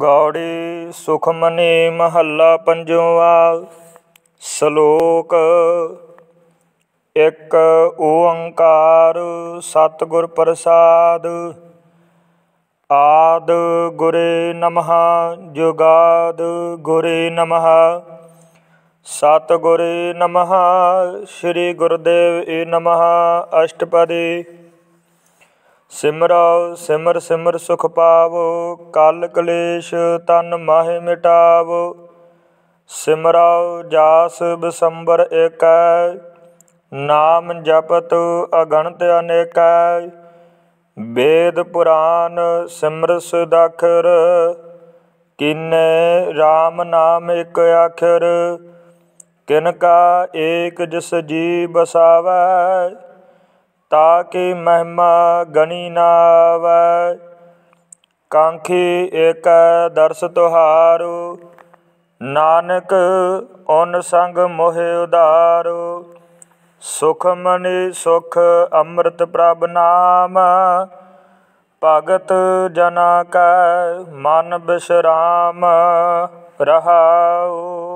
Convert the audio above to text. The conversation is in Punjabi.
ਗੌੜੀ ਸੁਖਮਨੀ ਮਹੱਲਾ ਪੰਜਵਾ ਸ਼ਲੋਕ ਇੱਕ ਓੰਕਾਰ ਸਤਿਗੁਰ ਪ੍ਰਸਾਦ ਆਦ ਗੁਰੇ ਨਮਹ ਜੁਗਾਦ ਗੁਰੇ ਨਮਹ ਸਤਿਗੁਰੇ ਨਮਹ ਸ੍ਰੀ ਗੁਰਦੇਵ ਏ ਨਮਹ ਅਸ਼ਟਪਦੀ ਸਿਮਰਉ ਸਿਮਰ ਸਿਮਰ ਸੁਖ ਪਾਵੋ ਕਲ ਕਲੇਸ਼ ਤਨ ਮਾਹਿ ਮਿਟਾਵੋ ਸਿਮਰਉ ਜਾਸ ਬਸੰਬਰ ਏਕੈ ਨਾਮ ਜਪਤ ਅਗਣਤ ਅਨੇਕੈ ਵੇਦ ਪੁਰਾਨ ਸਿਮਰ ਸੁਦਖਰ ਕਿਨੇ RAM ਨਾਮ ਇਕ ਅਖਰ ਕਿਨ ਕਾ ਏਕ ਜਿਸ ਜੀ ਬਸਾਵੈ ਤਾ ਮਹਿਮਾ ਗਣੀ ਨਾਵੈ ਕਾਂਖੀ ਇਕ ਦਰਸ ਤੁਹਾਰੂ ਨਾਨਕ ਓਨ ਸੰਗ ਮੋਹਿ ਉਦਾਰੂ ਸੁਖ ਮਨੀ ਸੁਖ ਅੰਮ੍ਰਿਤ ਪ੍ਰਭ ਨਾਮ ਭਗਤ ਜਨਾ ਕੈ ਮਨ ਬਿਸਰਾਮ ਰਹਾਉ